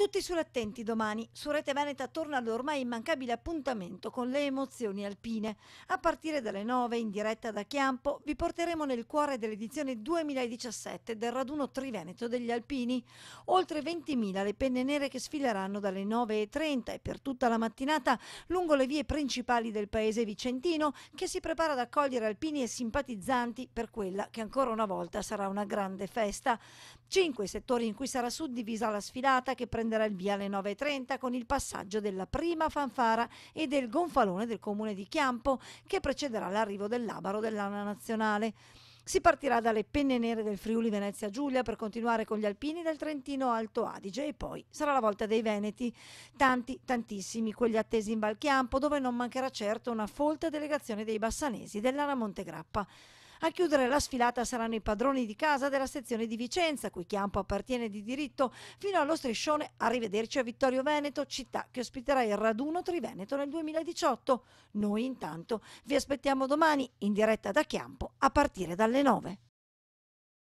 Tutti sull'attenti domani. Su Rete Veneta torna l'ormai immancabile appuntamento con le emozioni alpine. A partire dalle 9 in diretta da Chiampo vi porteremo nel cuore dell'edizione 2017 del raduno Triveneto degli Alpini. Oltre 20.000 le penne nere che sfileranno dalle 9.30 e per tutta la mattinata lungo le vie principali del paese vicentino che si prepara ad accogliere alpini e simpatizzanti per quella che ancora una volta sarà una grande festa. Cinque settori in cui sarà suddivisa la sfilata che prenderà il via alle 930 con il passaggio della prima fanfara e del gonfalone del comune di Chiampo che precederà l'arrivo dell'abaro dell'Anna Nazionale. Si partirà dalle Penne Nere del Friuli Venezia Giulia per continuare con gli alpini del Trentino Alto Adige e poi sarà la volta dei Veneti. Tanti, tantissimi quelli attesi in Valchiampo dove non mancherà certo una folta delegazione dei bassanesi dell'Ana Montegrappa. A chiudere la sfilata saranno i padroni di casa della sezione di Vicenza, cui campo appartiene di diritto, fino allo striscione Arrivederci a Vittorio Veneto, città che ospiterà il raduno Triveneto nel 2018. Noi intanto vi aspettiamo domani in diretta da Chiampo a partire dalle 9.